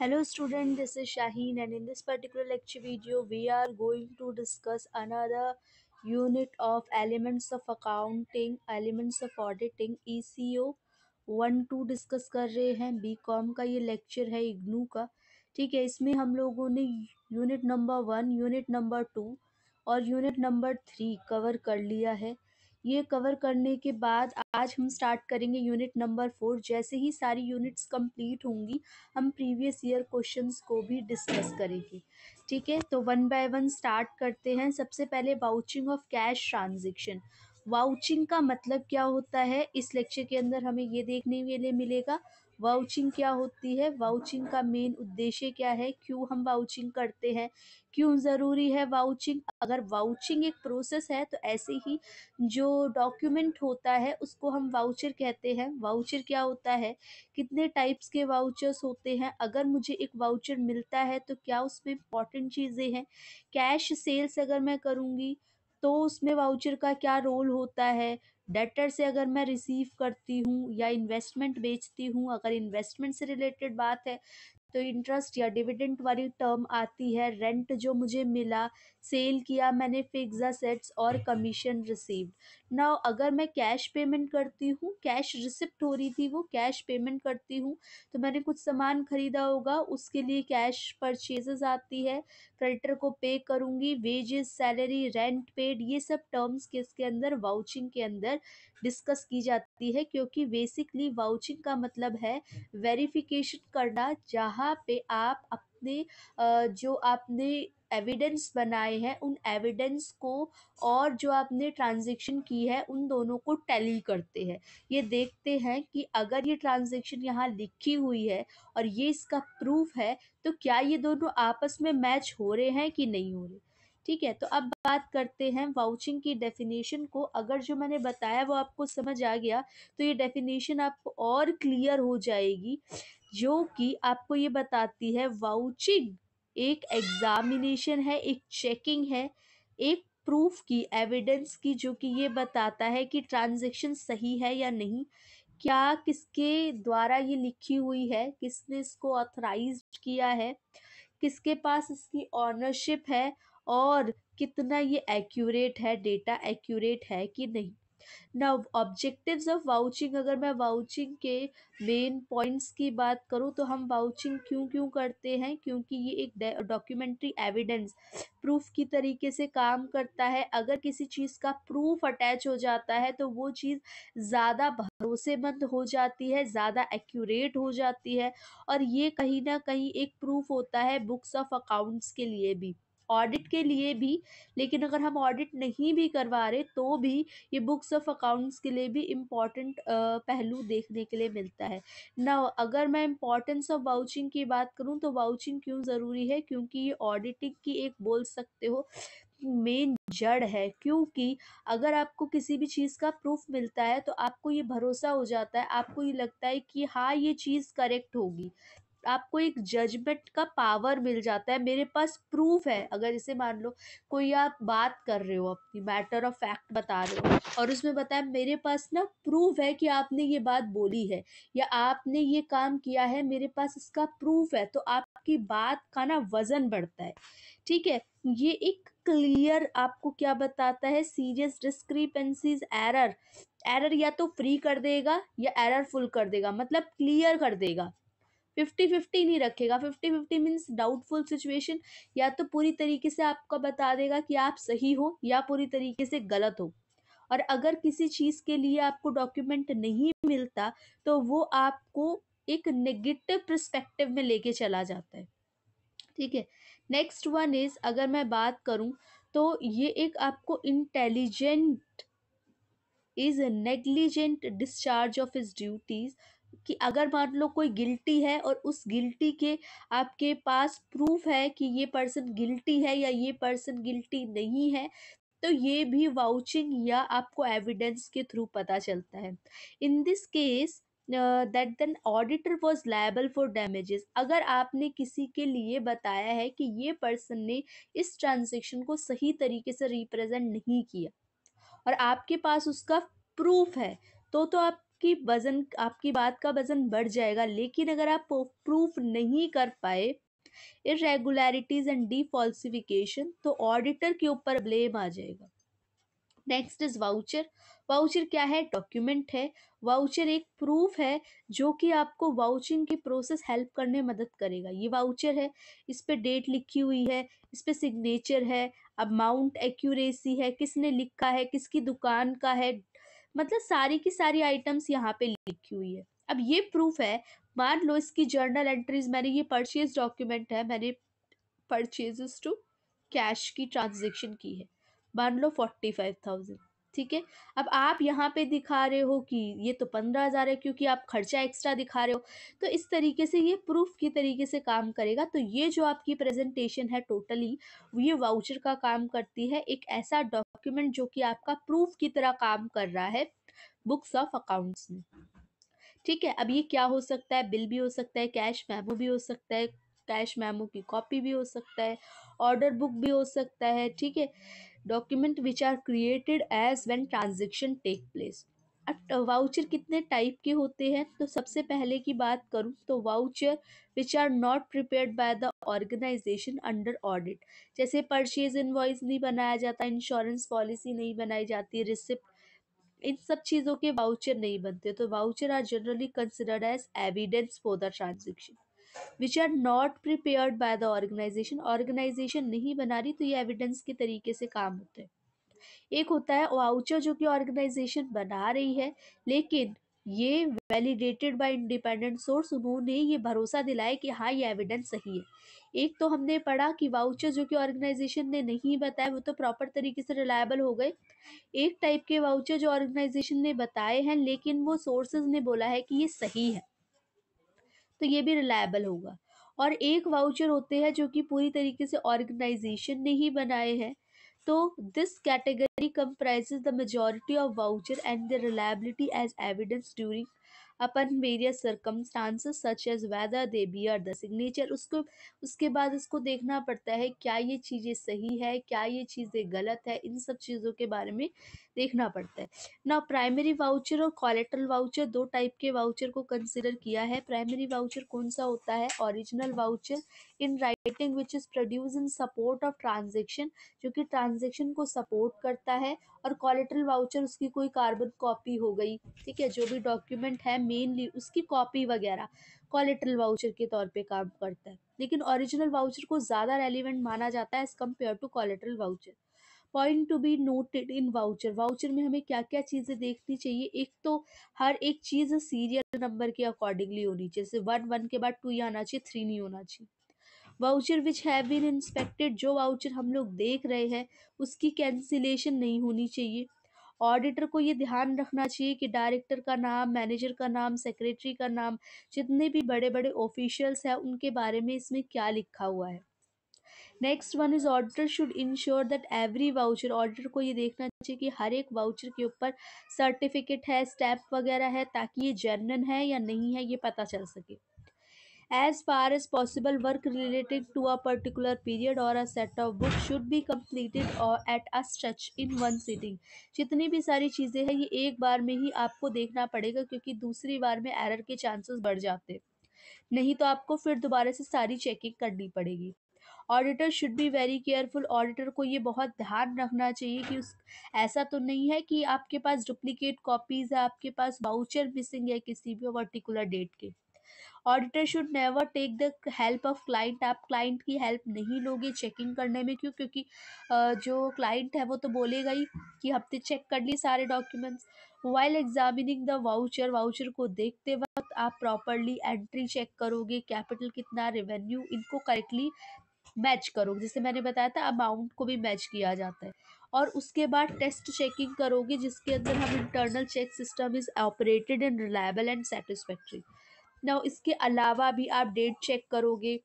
hello student this is shaheen and in this particular lecture video we are going to discuss another unit of elements of accounting elements of auditing eco one two discuss कर रहे हैं B com का ये lecture है इग्नू का ठीक है इसमें हम लोगों ने unit number one unit number two और यूनिट नंबर थ्री कवर कर लिया है ये कवर करने के बाद आज हम स्टार्ट करेंगे यूनिट नंबर फोर जैसे ही सारी यूनिट्स कंप्लीट होंगी हम प्रीवियस ईयर क्वेश्चंस को भी डिस्कस करेंगे ठीक है तो वन बाय वन स्टार्ट करते हैं सबसे पहले vouching of cash transaction vouching का मतलब क्या होता है इस लेक्चर के अंदर हमें ये देखने के लिए मिलेगा वाउचिंग क्या होती है वाउचिंग का मेन उद्देश्य क्या है क्यों हम वाउचिंग करते हैं क्यों ज़रूरी है वाउचिंग अगर वाउचिंग एक प्रोसेस है तो ऐसे ही जो डॉक्यूमेंट होता है उसको हम वाउचर कहते हैं वाउचर क्या होता है कितने टाइप्स के वाउचर्स होते हैं अगर मुझे एक वाउचर मिलता है तो क्या उसमें इम्पॉर्टेंट चीज़ें हैं कैश सेल्स अगर मैं करूँगी तो उसमें वाउचर का क्या रोल होता है डेटर से अगर मैं रिसीव करती हूँ या इन्वेस्टमेंट बेचती हूँ अगर इन्वेस्टमेंट से रिलेटेड बात है तो इंटरेस्ट या डिविडेंट वाली टर्म आती है रेंट जो मुझे मिला सेल किया मैंने फिक्सा सेट्स और कमीशन रिसीव्ड ना अगर मैं कैश पेमेंट करती हूँ कैश रिसिप्ट हो रही थी वो कैश पेमेंट करती हूँ तो मैंने कुछ सामान ख़रीदा होगा उसके लिए कैश परचेजेज आती है क्रेडिटर को पे करूँगी वेजेस सैलरी रेंट पेड ये सब टर्म्स किसके अंदर वाउचिंग के अंदर डिस्कस की जाती है क्योंकि बेसिकली वाउचिंग का मतलब है वेरिफिकेशन करना जहाँ पे आप अपने जो आपने एविडेंस बनाए हैं उन एविडेंस को और जो आपने ट्रांजेक्शन की है उन दोनों को टैली करते हैं ये देखते हैं कि अगर ये ट्रांजेक्शन यहाँ लिखी हुई है और ये इसका प्रूफ है तो क्या ये दोनों आपस में मैच हो रहे हैं कि नहीं हो रहे ठीक है तो अब बात करते हैं वाउचिंग की डेफिनेशन को अगर जो मैंने बताया वो आपको समझ आ गया तो ये डेफिनेशन आपको और क्लियर हो जाएगी जो कि आपको ये बताती है वाउचिंग एक एग्जामिनेशन है एक चेकिंग है एक प्रूफ की एविडेंस की जो कि ये बताता है कि ट्रांजेक्शन सही है या नहीं क्या किसके द्वारा ये लिखी हुई है किसने इसको ऑथराइज किया है किसके पास इसकी ऑनरशिप है और कितना ये एक्यूरेट है डेटा एक्यूरेट है कि नहीं ना ऑब्जेक्टिव्स ऑफ वाउचिंग अगर मैं वाउचिंग के मेन पॉइंट्स की बात करूँ तो हम वाउचिंग क्यों क्यों करते हैं क्योंकि ये एक डॉक्यूमेंट्री एविडेंस प्रूफ की तरीके से काम करता है अगर किसी चीज़ का प्रूफ अटैच हो जाता है तो वो चीज़ ज़्यादा भरोसेमंद हो जाती है ज़्यादा एक्यूरेट हो जाती है और ये कहीं ना कहीं एक प्रूफ होता है बुक्स ऑफ अकाउंट्स के लिए भी ऑडिट के लिए भी लेकिन अगर हम ऑडिट नहीं भी करवा रहे तो भी ये बुक्स ऑफ अकाउंट्स के लिए भी इम्पॉर्टेंट पहलू देखने के लिए मिलता है ना अगर मैं इम्पॉर्टेंस ऑफ वाउचिंग की बात करूँ तो वाउचिंग क्यों ज़रूरी है क्योंकि ये ऑडिटिंग की एक बोल सकते हो मेन जड़ है क्योंकि अगर आपको किसी भी चीज़ का प्रूफ मिलता है तो आपको ये भरोसा हो जाता है आपको ये लगता है कि हाँ ये चीज़ करेक्ट होगी आपको एक जजमेंट का पावर मिल जाता है मेरे पास प्रूफ है अगर इसे मान लो कोई आप बात कर रहे हो अपनी मैटर ऑफ फैक्ट बता रहे हो और उसमें बताया मेरे पास ना प्रूफ है कि आपने ये बात बोली है या आपने ये काम किया है मेरे पास इसका प्रूफ है तो आपकी बात का ना वजन बढ़ता है ठीक है ये एक क्लियर आपको क्या बताता है सीरियस डिस्क्रिपेंसीज एरर एरर या तो फ्री कर देगा या एरर फुल कर देगा मतलब क्लियर कर देगा फिफ्टी फिफ्टी नहीं रखेगा fifty fifty means doubtful situation या तो पूरी तरीके से आपको बता देगा कि आप सही हो या पूरी तरीके से गलत हो और अगर किसी चीज़ के लिए आपको डॉक्यूमेंट नहीं मिलता तो वो आपको एक नेगेटिव प्रस्पेक्टिव में लेके चला जाता है ठीक है नेक्स्ट वन इज़ अगर मैं बात करूं तो ये एक आपको intelligent is negligent discharge of his duties कि अगर मान लो कोई गिल्टी है और उस गिल्टी के आपके पास प्रूफ है कि ये पर्सन गिल्टी है या ये पर्सन गिल्टी नहीं है तो ये भी वाउचिंग या आपको एविडेंस के थ्रू पता चलता है in this case that then auditor was liable for damages अगर आपने किसी के लिए बताया है कि ये पर्सन ने इस ट्रांजेक्शन को सही तरीके से रिप्रेजेंट नहीं किया और आपके पास उसका प्रूफ है तो तो आप आपकी वजन आपकी बात का वजन बढ़ जाएगा लेकिन अगर आप प्रूफ नहीं कर पाए इरेगुलरिटीज एंड डिफॉल्सिफिकेशन तो ऑडिटर के ऊपर ब्लेम आ जाएगा नेक्स्ट इज वाउचर वाउचर क्या है डॉक्यूमेंट है वाउचर एक प्रूफ है जो कि आपको वाउचिंग की प्रोसेस हेल्प करने मदद करेगा ये वाउचर है इस पर डेट लिखी हुई है इस पर सिग्नेचर है अमाउंट एक्यूरेसी है किसने लिखा है किसकी दुकान का है मतलब सारी की सारी आइटम्स यहाँ पे लिखी हुई है अब ये प्रूफ है मान लो इसकी जर्नल एंट्रीज मैंने ये परचेज डॉक्यूमेंट है मैंने परचेज टू कैश की ट्रांजेक्शन की है मान लो फोर्टी फाइव थाउजेंड ठीक है अब आप यहाँ पे दिखा रहे हो कि ये तो पंद्रह हज़ार है क्योंकि आप खर्चा एक्स्ट्रा दिखा रहे हो तो इस तरीके से ये प्रूफ की तरीके से काम करेगा तो ये जो आपकी प्रेजेंटेशन है टोटली ये वाउचर का काम करती है एक ऐसा डॉक्यूमेंट जो कि आपका प्रूफ की तरह काम कर रहा है बुक्स ऑफ अकाउंट्स में ठीक है अब ये क्या हो सकता है बिल भी हो सकता है कैश मेमो भी हो सकता है कैश मेमो की कॉपी भी हो सकता है ऑर्डर बुक भी हो सकता है ठीक है document which are created as when transaction take place voucher कितने टाइप के होते हैं तो सबसे पहले की बात करूं तो voucher which are not prepared by the organisation under audit जैसे परचेज इनवॉइस नहीं बनाया जाता इंश्योरेंस पॉलिसी नहीं बनाई जाती रिसिप्ट इन सब चीज़ों के वाउचर नहीं बनते तो voucher are generally considered as evidence for the transaction which are not prepared by the organisation organisation नहीं बना रही तो ये एविडेंस के तरीके से काम होते हैं एक होता है वाउचर जो कि ऑर्गेनाइजेशन बना रही है लेकिन ये वैलिडेटेड बाय इंडिपेंडेंट सोर्स उन्होंने ये भरोसा दिलाया कि हाँ ये एविडेंस सही है एक तो हमने पढ़ा कि वाउचर जो कि ऑर्गेनाइजेशन ने नहीं बताया वो तो प्रॉपर तरीके से रिलायबल हो गए एक टाइप के वाउचर जो ऑर्गेनाइजेशन ने बताए हैं लेकिन वो सोर्सेज ने बोला है कि ये सही है तो ये भी रिलायबल होगा और एक वाउचर होते हैं जो कि पूरी तरीके से ऑर्गेनाइजेशन ने ही बनाए हैं तो this category comprise the majority of voucher and the reliability as evidence during upon various circumstances such as whether they be are the signature उसको उसके बाद उसको देखना पड़ता है क्या ये चीज़ें सही है क्या ये चीज़ें गलत है इन सब चीज़ों के बारे में देखना पड़ता है ना प्राइमरी वाउचर और कॉलेटल वाउचर दो टाइप के वाउचर को कंसिडर किया है प्राइमरी वाउचर कौन सा होता है original voucher in writing which is produce in support of transaction जो कि ट्रांजेक्शन को सपोर्ट करता है और कॉलेट्रल वाउचर उसकी कोई कार्बन कॉपी हो गई ठीक है जो भी डॉक्यूमेंट है मेनली उसकी कॉपी वगैरह कॉलेट्रल वाउचर के तौर पे काम करता है लेकिन ओरिजिनल वाउचर को ज़्यादा रेलिवेंट माना जाता है as compare to collateral voucher point to be noted in voucher voucher में हमें क्या क्या चीज़ें देखनी चाहिए एक तो हर एक चीज़ सीरियल नंबर के अकॉर्डिंगली होनी चाहिए जैसे वन वन के बाद टू ही आना चाहिए थ्री नहीं होना चाहिए voucher which have been inspected जो वाउचर हम लोग देख रहे हैं उसकी कैंसिलेशन नहीं होनी चाहिए ऑडिटर को ये ध्यान रखना चाहिए कि डायरेक्टर का नाम मैनेजर का नाम सेक्रेटरी का नाम जितने भी बड़े बड़े ऑफिशियल्स हैं उनके बारे में इसमें क्या लिखा हुआ है next one is auditor should ensure that every voucher auditor को ये देखना चाहिए कि हर एक वाउचर के ऊपर सर्टिफिकेट है स्टैप वगैरह है ताकि ये जर्नल है या नहीं है ये पता चल सके as far as possible work related to a particular period और a set of book should be completed और at a stretch in one sitting जितनी भी सारी चीज़ें हैं ये एक बार में ही आपको देखना पड़ेगा क्योंकि दूसरी बार में एरर के चांसेस बढ़ जाते नहीं तो आपको फिर दोबारा से सारी चेकिंग करनी पड़ेगी auditor should be very careful auditor को ये बहुत ध्यान रखना चाहिए कि उस ऐसा तो नहीं है कि आपके पास डुप्लीकेट कॉपीज़ है आपके पास बाउचर मिसिंग है किसी भी पर्टिकुलर डेट के auditor should never take the help of client आप क्लाइंट की हेल्प नहीं लोगे चेकिंग करने में क्यों क्योंकि जो क्लाइंट है वो तो बोलेगा ही कि हफ्ते चेक कर लिए सारे documents while examining the voucher voucher को देखते वक्त आप प्रॉपरली एंट्री चेक करोगे कैपिटल कितना रेवेन्यू इनको करेक्टली मैच करोगे जैसे मैंने बताया था अमाउंट को भी मैच किया जाता है और उसके बाद टेस्ट चेकिंग करोगे जिसके अंदर हम internal check system is operated and reliable and satisfactory ना इसके अलावा भी आप डेट चेक करोगे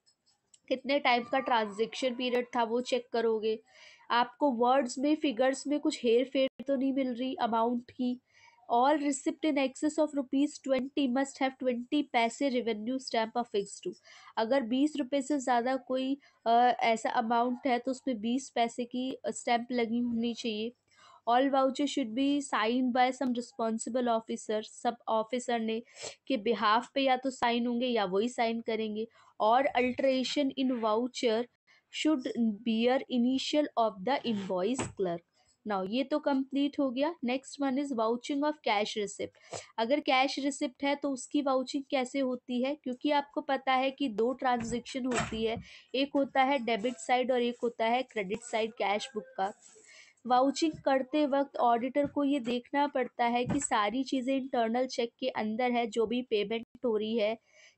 कितने टाइम का ट्रांजेक्शन पीरियड था वो चेक करोगे आपको वर्ड्स में फिगर्स में कुछ हेर फेर तो नहीं मिल रही अमाउंट की receipt in excess of rupees twenty must have twenty paise paise revenue of fix to अगर बीस रुपये से ज़्यादा कोई आ, ऐसा अमाउंट है तो उसमें बीस पैसे की स्टैंप लगी होनी चाहिए all voucher should be sign by some responsible officer सब ऑफिसर ने के बिहाफ पे या तो साइन होंगे या वही साइन करेंगे और alteration in voucher should bear initial of the invoice clerk now ये तो कंप्लीट हो गया next one is vouching of cash receipt अगर कैश रिसिप्ट है तो उसकी वाउचिंग कैसे होती है क्योंकि आपको पता है कि दो ट्रांजेक्शन होती है एक होता है डेबिट साइड और एक होता है क्रेडिट साइड कैश बुक का वाउचिंग करते वक्त ऑडिटर को ये देखना पड़ता है कि सारी चीज़ें इंटरनल चेक के अंदर है जो भी पेमेंट हो रही है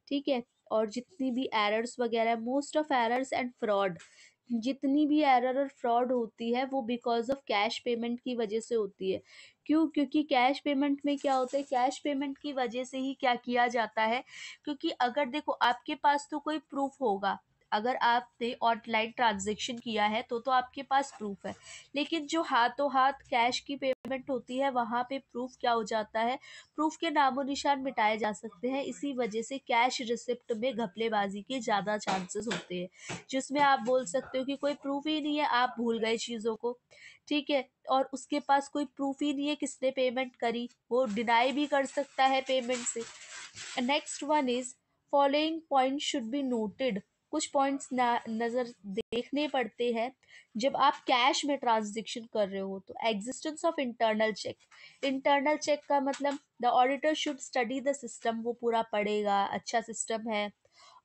ठीक है और जितनी भी एरर्स वगैरह most of errors and fraud जितनी भी एरर और फ्रॉड होती है वो बिकॉज ऑफ कैश पेमेंट की वजह से होती है क्यों क्योंकि कैश पेमेंट में क्या होता है कैश पेमेंट की वजह से ही क्या किया जाता है क्योंकि अगर देखो आपके पास तो कोई प्रूफ होगा अगर आपने ऑनलाइन ट्रांजेक्शन किया है तो तो आपके पास प्रूफ है लेकिन जो हाथों हाथ कैश की पेमेंट होती है वहाँ पे प्रूफ क्या हो जाता है प्रूफ के नामो निशान मिटाए जा सकते हैं इसी वजह से कैश रिसिप्ट में घपलेबाजी के ज़्यादा चांसेस होते हैं जिसमें आप बोल सकते हो कि कोई प्रूफ ही नहीं है आप भूल गए चीज़ों को ठीक है और उसके पास कोई प्रूफ ही नहीं है किसने पेमेंट करी वो डिनाई भी कर सकता है पेमेंट से next one is following point should be noted कुछ पॉइंट्स नज़र देखने पड़ते हैं जब आप कैश में ट्रांजेक्शन कर रहे हो तो existence of internal check internal check का मतलब the auditor should study the system वो पूरा पढ़ेगा अच्छा सिस्टम है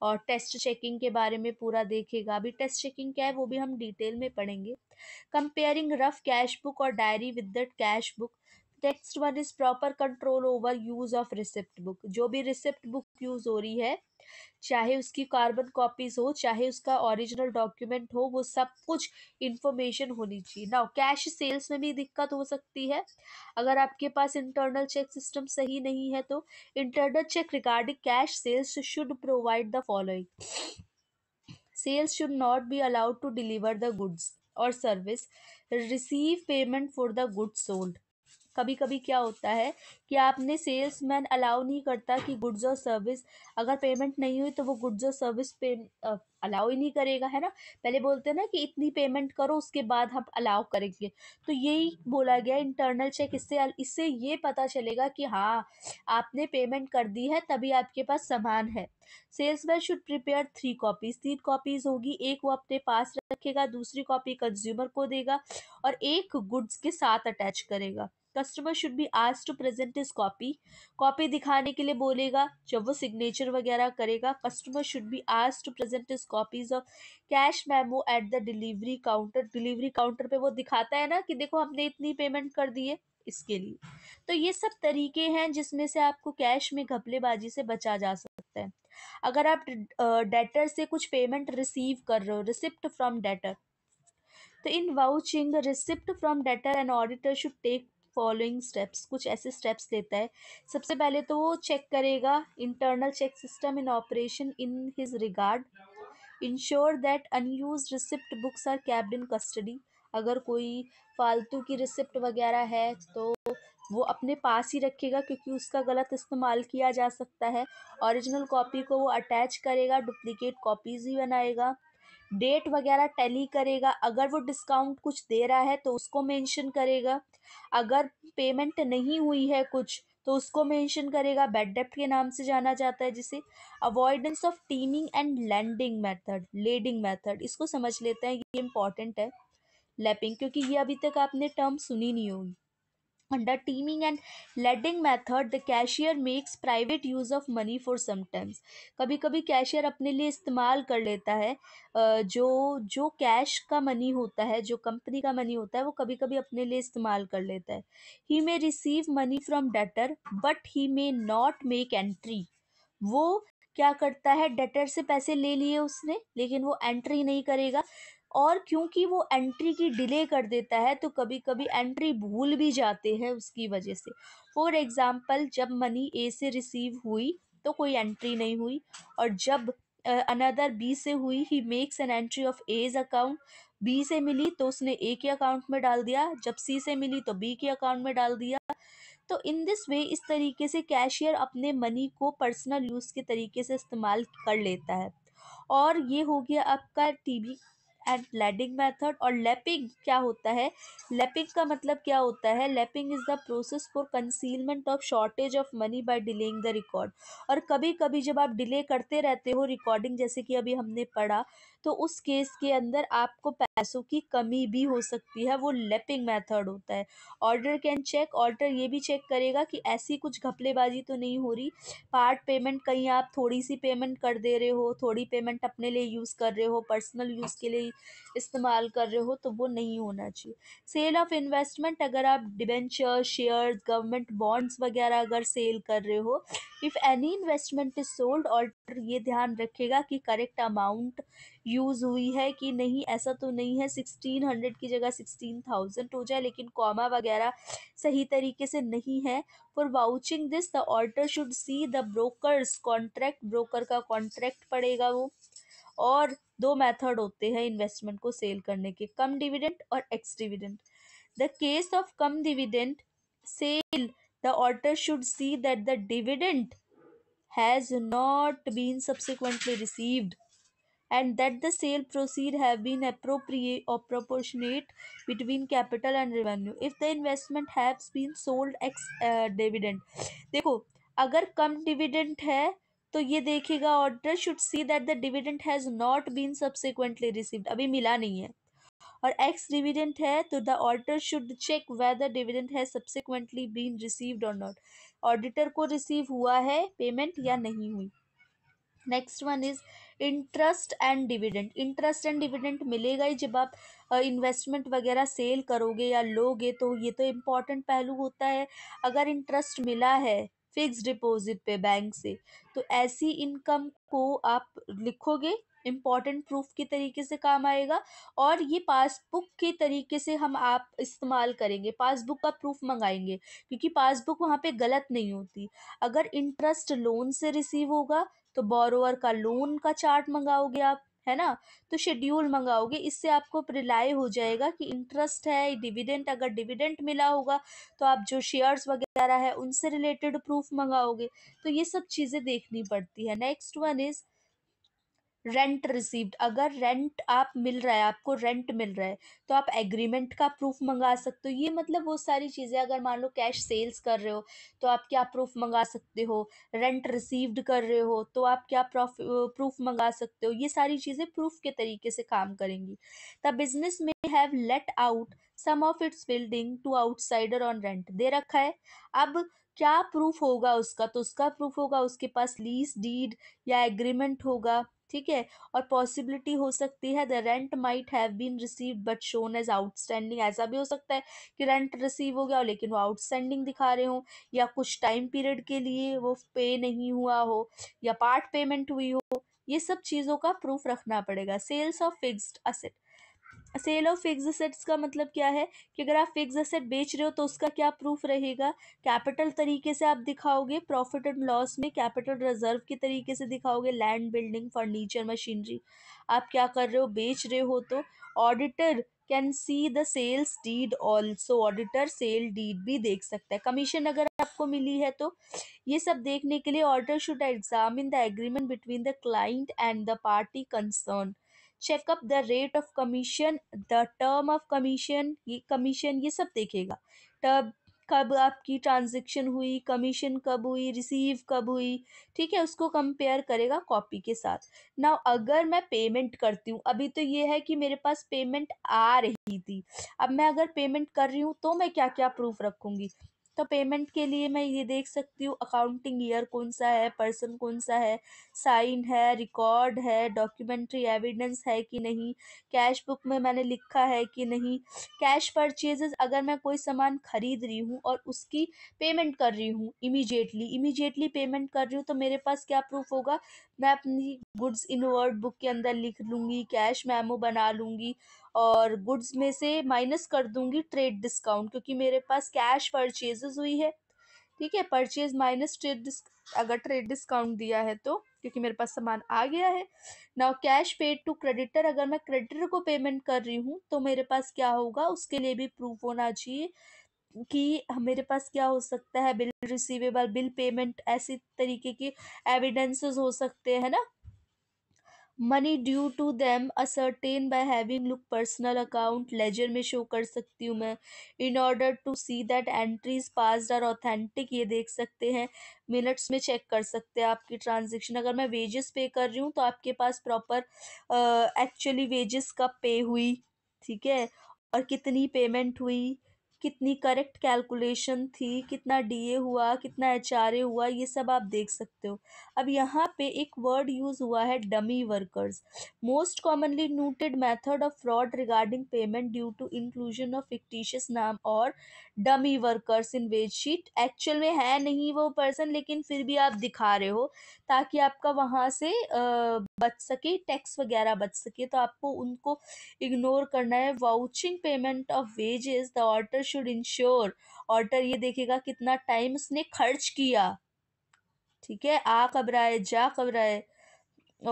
और टेस्ट चेकिंग के बारे में पूरा देखेगा अभी टेस्ट चेकिंग क्या है वो भी हम डिटेल में पढ़ेंगे कंपेयरिंग रफ कैश बुक और diary with the cash book next one is proper control over use of receipt book जो भी रिसिप्ट बुक यूज़ हो रही है चाहे उसकी कार्बन कॉपीज हो चाहे उसका ओरिजिनल डॉक्यूमेंट हो वो सब कुछ इंफॉर्मेशन होनी चाहिए ना कैश सेल्स में भी दिक्कत हो सकती है अगर आपके पास इंटरनल चेक सिस्टम सही नहीं है तो internal check regarding cash sales should provide the following sales should not be allowed to deliver the goods और service receive payment for the goods sold कभी कभी क्या होता है कि आपने सेल्समैन अलाउ नहीं करता कि गुड्स और सर्विस अगर पेमेंट नहीं हुई तो वो गुड्स और सर्विस पे अलाउ ही नहीं करेगा है ना पहले बोलते हैं ना कि इतनी पेमेंट करो उसके बाद हम अलाउ करेंगे तो यही बोला गया इंटरनल चेक इससे इससे ये पता चलेगा कि हाँ आपने पेमेंट कर दी है तभी आपके पास सामान है salesman should prepare three copies तीन कॉपीज होगी एक वो अपने पास रखेगा दूसरी कॉपी कंज्यूमर को देगा और एक गुड्स के साथ अटैच करेगा कस्टमर शुड बी आज to present his copy copy दिखाने के लिए बोलेगा जब वो सिग्नेचर वगैरह करेगा कस्टमर शुड बी आज to present his copies of cash memo at the delivery counter delivery counter पे वो दिखाता है ना कि देखो हमने इतनी पेमेंट कर दी है इसके लिए तो ये सब तरीके हैं जिसमें से आपको कैश में घपलेबाजी से बचा जा सकता है अगर आप डेटर से कुछ पेमेंट रिसीव कर रहे हो रिसिप्ट फ्रॉम डेटर तो in vouching receipt from debtor and auditor should take following steps कुछ ऐसे स्टेप्स लेता है सबसे पहले तो वो चेक करेगा internal check system in operation in his regard ensure that unused receipt books are kept in custody अगर कोई फालतू की रिसिप्ट वगैरह है तो वो अपने पास ही रखेगा क्योंकि उसका गलत इस्तेमाल किया जा सकता है ओरिजिनल कॉपी को वो अटैच करेगा डुप्लीकेट कॉपीज़ ही बनाएगा डेट वगैरह टैली करेगा अगर वो डिस्काउंट कुछ दे रहा है तो उसको मेंशन करेगा अगर पेमेंट नहीं हुई है कुछ तो उसको मेंशन करेगा बेड डेप्ट के नाम से जाना जाता है जिसे avoidance of teeming and landing method lading method इसको समझ लेते हैं ये इंपॉर्टेंट है लैपिंग क्योंकि ये अभी तक आपने टर्म सुनी नहीं होगी Under teaming and lending method, the cashier makes private use of money for sometimes. कभी कभी कैशियर अपने लिए इस्तेमाल कर लेता है जो जो कैश का मनी होता है जो कंपनी का मनी होता है वो कभी कभी अपने लिए इस्तेमाल कर लेता है he may receive money from debtor but he may not make entry वो क्या करता है डेटर से पैसे ले लिए उसने लेकिन वो एंट्री नहीं करेगा और क्योंकि वो एंट्री की डिले कर देता है तो कभी कभी एंट्री भूल भी जाते हैं उसकी वजह से फॉर एग्ज़ाम्पल जब मनी ए से रिसीव हुई तो कोई एंट्री नहीं हुई और जब अनदर बी से हुई he makes an entry of as account B से मिली तो उसने ए के अकाउंट में डाल दिया जब सी से मिली तो बी के अकाउंट में डाल दिया तो इन दिस वे इस तरीके से कैशियर अपने मनी को पर्सनल यूज़ के तरीके से इस्तेमाल कर लेता है और ये हो गया आपका टीवी एंड लैंडिंग मेथड और लैपिंग क्या होता है लैपिंग का मतलब क्या होता है lapping is the process for concealment of shortage of money by delaying the record और कभी कभी जब आप डिले करते रहते हो रिकॉर्डिंग जैसे कि अभी हमने पढ़ा तो उस केस के अंदर आपको पैसों की कमी भी हो सकती है वो लेपिंग मेथड होता है ऑर्डर कैन चेक ऑर्डर ये भी चेक करेगा कि ऐसी कुछ घपलेबाजी तो नहीं हो रही पार्ट पेमेंट कहीं आप थोड़ी सी पेमेंट कर दे रहे हो थोड़ी पेमेंट अपने लिए यूज़ कर रहे हो पर्सनल यूज़ के लिए इस्तेमाल कर रहे हो तो वो नहीं होना चाहिए सेल ऑफ इन्वेस्टमेंट अगर आप डिबेंचर शेयर गवर्नमेंट बॉन्ड्स वगैरह अगर सेल कर रहे हो if any investment is sold order ये ध्यान रखेगा कि करेक्ट अमाउंट यूज़ हुई है कि नहीं ऐसा तो नहीं है सिक्सटीन हंड्रेड की जगह सिक्सटीन थाउजेंड हो जाए लेकिन कॉमा वगैरह सही तरीके से नहीं है for vouching this the order should see the brokers contract broker का कॉन्ट्रैक्ट पड़ेगा वो और दो मेथड होते हैं इन्वेस्टमेंट को सेल करने के कम डिविडेंट और ex dividend the case of cum dividend sale the order should see that the dividend has not been subsequently received and that the sale proceed have been appropriate और proportionate between capital and revenue if the investment haves been sold ex dividend देखो अगर cum dividend है तो ये देखिएगा order should see that the dividend has not been subsequently received अभी मिला नहीं है और एक्स डिविडेंड है तो the order should check whether dividend has subsequently been received और नॉट ऑडिटर को रिसीव हुआ है पेमेंट या नहीं हुई next one is interest and dividend interest and dividend मिलेगा ही जब आप इन्वेस्टमेंट वगैरह सेल करोगे या लोगे तो ये तो इम्पॉर्टेंट पहलू होता है अगर इंटरेस्ट मिला है फिक्स डिपॉजिट पे बैंक से तो ऐसी इनकम को आप लिखोगे इम्पॉर्टेंट प्रूफ के तरीके से काम आएगा और ये पासबुक के तरीके से हम आप इस्तेमाल करेंगे पासबुक का प्रूफ मंगाएंगे क्योंकि पासबुक वहाँ पे गलत नहीं होती अगर इंटरेस्ट लोन से रिसीव होगा तो बोरोअर का लोन का चार्ट मंगाओगे आप है ना तो शेड्यूल मंगाओगे इससे आपको रिलाय हो जाएगा कि इंटरेस्ट है डिविडेंट अगर डिविडेंट मिला होगा तो आप जो शेयर्स वगैरह है उनसे रिलेटेड प्रूफ मंगाओगे तो ये सब चीज़ें देखनी पड़ती है next one is rent received अगर रेंट आप मिल रहा है आपको रेंट मिल रहा है तो आप एग्रीमेंट का प्रूफ मंगा सकते हो ये मतलब वो सारी चीज़ें अगर मान लो कैश सेल्स कर रहे हो तो आप क्या प्रूफ मंगा सकते हो रेंट रिसीव्ड कर रहे हो तो आप क्या प्रूफ मंगा सकते हो ये सारी चीज़ें प्रूफ के तरीके से काम करेंगी द बिजनेस में have let out some of its building to outsider on rent दे रखा है अब क्या प्रूफ होगा उसका तो उसका प्रूफ होगा उसके पास लीज डीड या एग्रीमेंट होगा ठीक है और पॉसिबिलिटी हो सकती है the rent might have been received but shown as outstanding ऐसा भी हो सकता है कि रेंट रिसीव हो गया हो लेकिन वो आउटस्टैंडिंग दिखा रहे हों या कुछ टाइम पीरियड के लिए वो पे नहीं हुआ हो या पार्ट पेमेंट हुई हो ये सब चीज़ों का प्रूफ रखना पड़ेगा sales of fixed asset sale of fix assets का मतलब क्या है कि अगर आप फिक्स असेट बेच रहे हो तो उसका क्या प्रूफ रहेगा कैपिटल तरीके से आप दिखाओगे प्रॉफिट एंड लॉस में कैपिटल रिजर्व के तरीके से दिखाओगे लैंड बिल्डिंग फर्नीचर मशीनरी आप क्या कर रहे हो बेच रहे हो तो auditor can see the sales deed also auditor sale deed भी देख सकता है कमीशन अगर आपको मिली है तो ये सब देखने के लिए auditor should examine the agreement between the client and the party concern checkup the rate of commission the term of commission ये कमीशन ये सब देखेगा टर्म कब आपकी ट्रांजेक्शन हुई कमीशन कब हुई रिसीव कब हुई ठीक है उसको कंपेयर करेगा कॉपी के साथ ना अगर मैं पेमेंट करती हूँ अभी तो ये है कि मेरे पास पेमेंट आ रही थी अब मैं अगर पेमेंट कर रही हूँ तो मैं क्या क्या प्रूफ रखूँगी तो पेमेंट के लिए मैं ये देख सकती हूँ अकाउंटिंग ईयर कौन सा है पर्सन कौन सा है साइन है रिकॉर्ड है डॉक्यूमेंट्री एविडेंस है कि नहीं कैश बुक में मैंने लिखा है कि नहीं कैश परचेजेस अगर मैं कोई सामान खरीद रही हूँ और उसकी पेमेंट कर रही हूँ इमीजिएटली इमीजिएटली पेमेंट कर रही हूँ तो मेरे पास क्या प्रूफ होगा मैं अपनी गुड्स इन वर्ड बुक के अंदर लिख लूँगी कैश मैमो बना लूँगी और गुड्स में से माइनस कर दूंगी ट्रेड डिस्काउंट क्योंकि मेरे पास कैश परचेजेस हुई है ठीक है परचेज माइनस ट्रेड अगर ट्रेड डिस्काउंट दिया है तो क्योंकि मेरे पास सामान आ गया है ना कैश पेड टू क्रेडिटर अगर मैं क्रेडिटर को पेमेंट कर रही हूँ तो मेरे पास क्या होगा उसके लिए भी प्रूफ होना चाहिए कि मेरे पास क्या हो सकता है बिल रिसीवेबल बिल पेमेंट ऐसी तरीके के एविडेंसेस हो सकते हैं ना money due to them ascertain by having look personal account ledger में शो कर सकती हूँ मैं in order to see that entries pass are authentic ये देख सकते हैं मिनट्स में चेक कर सकते हैं आपकी ट्रांजेक्शन अगर मैं वेजेस पे कर रही हूँ तो आपके पास प्रॉपर एक्चुअली वेजेस कब पे हुई ठीक है और कितनी पेमेंट हुई कितनी करेक्ट कैलकुलेशन थी कितना डीए हुआ कितना एच हुआ ये सब आप देख सकते हो अब यहाँ पे एक वर्ड यूज़ हुआ है dummy workers most commonly noted method of fraud regarding payment due to inclusion of fictitious नाम और dummy workers in wage sheet actual में है नहीं वो पर्सन लेकिन फिर भी आप दिखा रहे हो ताकि आपका वहाँ से बच सके टैक्स वगैरह बच सके तो आपको उनको इग्नोर करना है vouching payment of wages the order should ensure order ये देखेगा कितना टाइम उसने खर्च किया ठीक है आ कब रहा है जा कब रहा है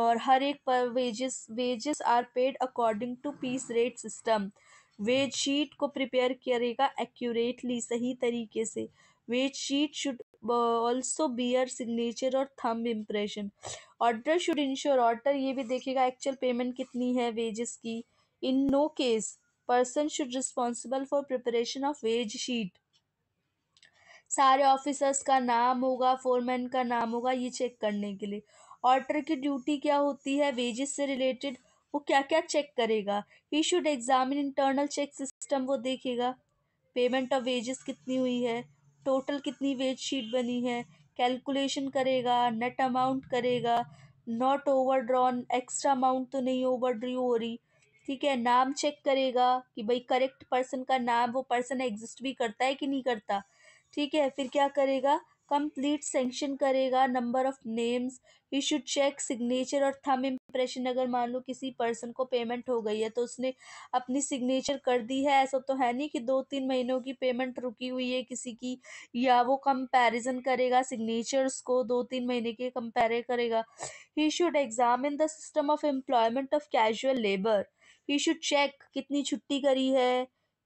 और हर एक पर wages wages are paid according to piece rate system wage sheet को प्रिपेयर करेगा एक्यूरेटली सही तरीके से wage sheet should also bear signature और thumb impression order should ensure order ये भी देखेगा एक्चुअल पेमेंट कितनी है वेजेस की in no case person should responsible for preparation of wage sheet सारे ऑफिसर्स का नाम होगा फोरमैन का नाम होगा ये चेक करने के लिए ऑर्डर की ड्यूटी क्या होती है वेजेस से रिलेटेड वो क्या क्या चेक करेगा he should examine internal check system वो देखेगा पेमेंट ऑफ वेजेस कितनी हुई है टोटल कितनी वेज शीट बनी है कैलकुलेशन करेगा नेट अमाउंट करेगा not over drawn extra amount तो नहीं ओवर ड्रू हो रही ठीक है नाम चेक करेगा कि भाई करेक्ट पर्सन का नाम वो पर्सन एग्जिस्ट भी करता है कि नहीं करता ठीक है फिर क्या करेगा कंप्लीट सेंक्शन करेगा number of names he should check signature और थम इम्प्रेशन अगर मान लो किसी पर्सन को पेमेंट हो गई है तो उसने अपनी सिग्नेचर कर दी है ऐसा तो है नहीं कि दो तीन महीनों की पेमेंट रुकी हुई है किसी की या वो कंपैरिजन करेगा सिग्नेचर्स को दो तीन महीने के कंपेयर करेगा he should examine the system of employment of casual labour you should check कितनी छुट्टी करी है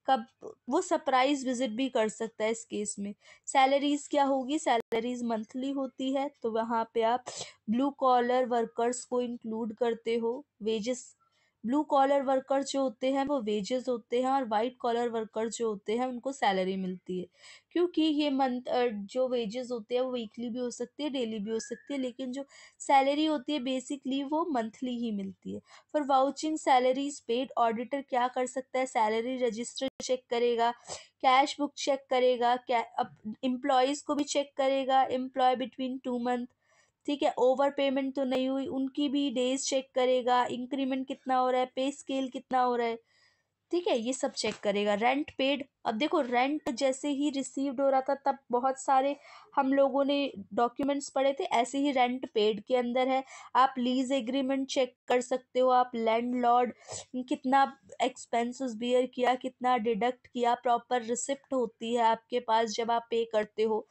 कब वो सरप्राइज विजिट भी कर सकता है इस केस में सैलरीज क्या होगी सैलरीज मंथली होती है तो वहाँ पे आप ब्लू कॉलर वर्कर्स को इंक्लूड करते हो वेजेस ब्लू कॉलर वर्कर जो होते हैं वो वेजेस होते हैं और वाइट कॉलर वर्कर जो होते हैं उनको सैलरी मिलती है क्योंकि ये मंथ जो वेजेस होते हैं वो वीकली भी हो सकती है डेली भी हो सकती है लेकिन जो सैलरी होती है बेसिकली वो मंथली ही मिलती है for vouching salaries paid auditor क्या कर सकता है सैलरी रजिस्टर चेक करेगा कैश बुक चेक करेगा क्या अब इम्प्लॉयज़ को भी चेक करेगा एम्प्लॉय बिटवीन टू मंथ ठीक है ओवर पेमेंट तो नहीं हुई उनकी भी डेज चेक करेगा इंक्रीमेंट कितना हो रहा है पे स्केल कितना हो रहा है ठीक है ये सब चेक करेगा रेंट पेड अब देखो रेंट जैसे ही रिसीव्ड हो रहा था तब बहुत सारे हम लोगों ने डॉक्यूमेंट्स पढ़े थे ऐसे ही रेंट पेड के अंदर है आप लीज एग्रीमेंट चेक कर सकते हो आप लैंड लॉर्ड कितना एक्सपेंसेस बियर किया कितना डिडक्ट किया प्रॉपर रिसिप्ट होती है आपके पास जब आप पे करते हो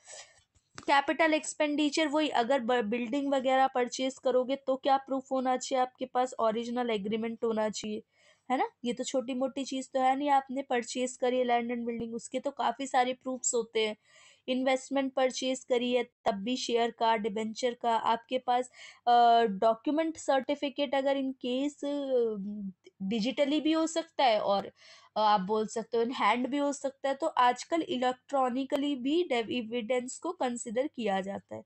कैपिटल एक्सपेंडिचर वही अगर बिल्डिंग वगैरह परचेज करोगे तो क्या प्रूफ होना चाहिए आपके पास ओरिजिनल एग्रीमेंट होना चाहिए है ना ये तो छोटी मोटी चीज़ तो है नहीं आपने परचेज करी लैंड एंड बिल्डिंग उसके तो काफ़ी सारे प्रूफ्स होते हैं इन्वेस्टमेंट परचेज करी है तब भी शेयर का डिबेंचर का आपके पास डॉक्यूमेंट सर्टिफिकेट अगर इन केस डिजिटली भी हो सकता है और आप बोल सकते हो इन हैंड भी हो सकता है तो आजकल इलेक्ट्रॉनिकली भी डेविडेंस को कंसिडर किया जाता है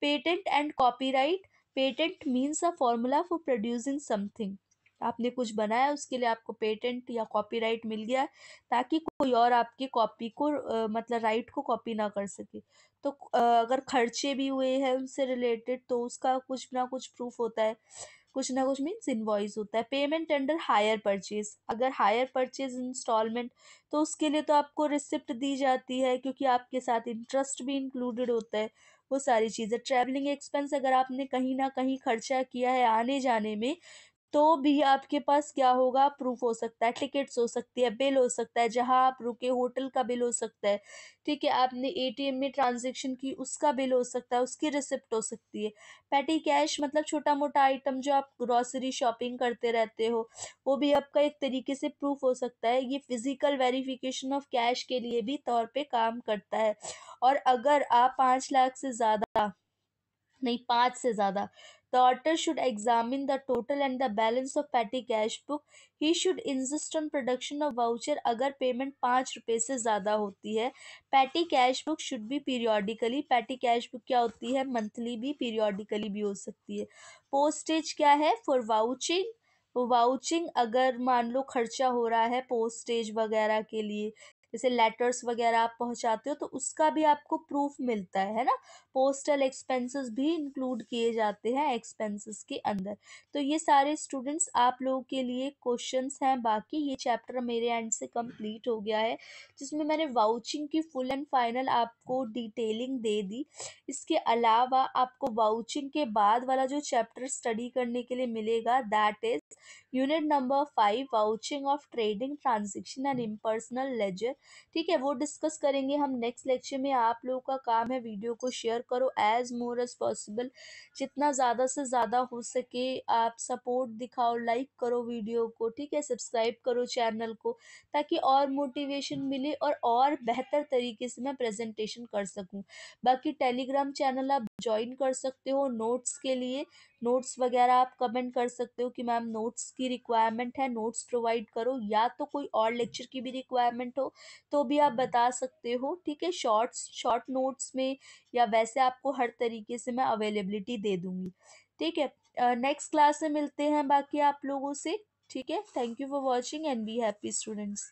patent and copyright patent means a formula for producing something आपने कुछ बनाया उसके लिए आपको पेटेंट या कॉपीराइट मिल गया ताकि कोई और आपकी कॉपी को आ, मतलब राइट को कॉपी ना कर सके तो आ, अगर खर्चे भी हुए हैं उनसे रिलेटेड तो उसका कुछ ना कुछ प्रूफ होता है कुछ ना कुछ मीन्स इन्वॉइस होता है पेमेंट अंडर हायर परचेज अगर हायर परचेज इंस्टॉलमेंट तो उसके लिए तो आपको रिसिप्ट दी जाती है क्योंकि आपके साथ इंटरेस्ट भी इंक्लूडेड होता है वो सारी चीज़ें ट्रैवलिंग एक्सपेंस अगर आपने कहीं ना कहीं खर्चा किया है आने जाने में तो भी आपके पास क्या होगा प्रूफ हो सकता है टिकट्स हो सकती है बिल हो सकता है जहां आप रुके होटल का बिल हो सकता है ठीक है आपने एटीएम में ट्रांजेक्शन की उसका बिल हो सकता है उसकी रिसिप्ट हो सकती है पैटी कैश मतलब छोटा मोटा आइटम जो आप ग्रॉसरी शॉपिंग करते रहते हो वो भी आपका एक तरीके से प्रूफ हो सकता है ये फिजिकल वेरिफिकेशन ऑफ कैश के लिए भी तौर पर काम करता है और अगर आप पाँच लाख से ज़्यादा नहीं पाँच से ज़्यादा the auditor should examine the total and the balance of petty cash book he should insist on production of voucher अगर पेमेंट पाँच रुपये से ज़्यादा होती है पैटी कैश बुक शुड भी पीरियोडिकली पैटी कैश बुक क्या होती है मंथली भी पीरियोडिकली भी हो सकती है पोस्टेज क्या है फॉर वाउचिंग वाउचिंग अगर मान लो खर्चा हो रहा है पोस्टेज वगैरह के लिए जैसे लेटर्स वगैरह आप पहुंचाते हो तो उसका भी आपको प्रूफ मिलता है ना पोस्टल एक्सपेंसेस भी इंक्लूड किए जाते हैं एक्सपेंसेस के अंदर तो ये सारे स्टूडेंट्स आप लोगों के लिए क्वेश्चंस हैं बाकी ये चैप्टर मेरे एंड से कंप्लीट हो गया है जिसमें मैंने वाउचिंग की फुल एंड फाइनल आपको डिटेलिंग दे दी इसके अलावा आपको वाउचिंग के बाद वाला जो चैप्टर स्टडी करने के लिए मिलेगा that is unit number five vouching of trading transaction and impersonal ledger ठीक है वो डिस्कस करेंगे हम नेक्स्ट लेक्चर में आप लोगों का काम है वीडियो को शेयर करो एज मोर एज पॉसिबल जितना ज़्यादा से ज़्यादा हो सके आप सपोर्ट दिखाओ लाइक करो वीडियो को ठीक है सब्सक्राइब करो चैनल को ताकि और मोटिवेशन मिले और और बेहतर तरीके से मैं प्रेजेंटेशन कर सकूँ बाकी टेलीग्राम चैनल आप ज्वाइन कर सकते हो नोट्स के लिए नोट्स वगैरह आप कमेंट कर सकते हो कि मैम नोट्स की रिक्वायरमेंट है नोट्स प्रोवाइड करो या तो कोई और लेक्चर की भी रिक्वायरमेंट हो तो भी आप बता सकते हो ठीक है शॉर्ट्स शॉर्ट नोट्स में या वैसे आपको हर तरीके से मैं अवेलेबिलिटी दे दूँगी ठीक है नेक्स्ट क्लास में मिलते हैं बाकी आप लोगों से ठीक है thank you for watching and be happy students